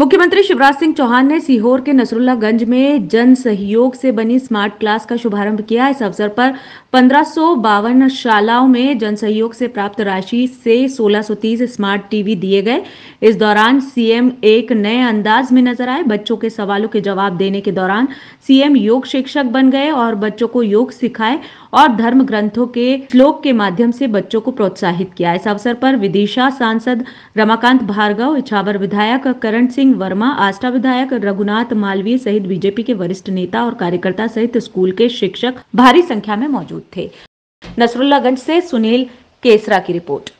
मुख्यमंत्री शिवराज सिंह चौहान ने सीहोर के नसरुल्लागंज में जन सहयोग से बनी स्मार्ट क्लास का शुभारंभ किया इस अवसर पर पंद्रह शालाओं में जन सहयोग से प्राप्त राशि से 1630 स्मार्ट टीवी दिए गए इस दौरान सीएम एक नए अंदाज में नजर आए बच्चों के सवालों के जवाब देने के दौरान सीएम योग शिक्षक बन गए और बच्चों को योग सिखाए और धर्म ग्रंथों के श्लोक के माध्यम से बच्चों को प्रोत्साहित किया इस अवसर पर विदिशा सांसद रमाकांत भार्गव इछावर विधायक करण सिंह सिंह वर्मा आस्था विधायक रघुनाथ मालवीय सहित बीजेपी के वरिष्ठ नेता और कार्यकर्ता सहित स्कूल के शिक्षक भारी संख्या में मौजूद थे नसरुल्लागंज से सुनील केसरा की रिपोर्ट